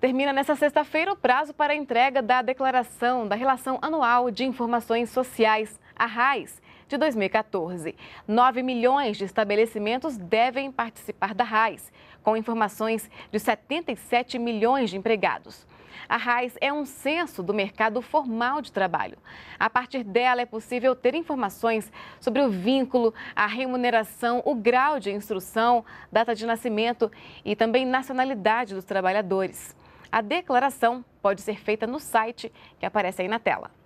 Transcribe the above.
Termina nesta sexta-feira o prazo para a entrega da declaração da Relação Anual de Informações Sociais, a RAIS, de 2014. 9 milhões de estabelecimentos devem participar da RAIS, com informações de 77 milhões de empregados. A RAIS é um censo do mercado formal de trabalho. A partir dela é possível ter informações sobre o vínculo, a remuneração, o grau de instrução, data de nascimento e também nacionalidade dos trabalhadores. A declaração pode ser feita no site que aparece aí na tela.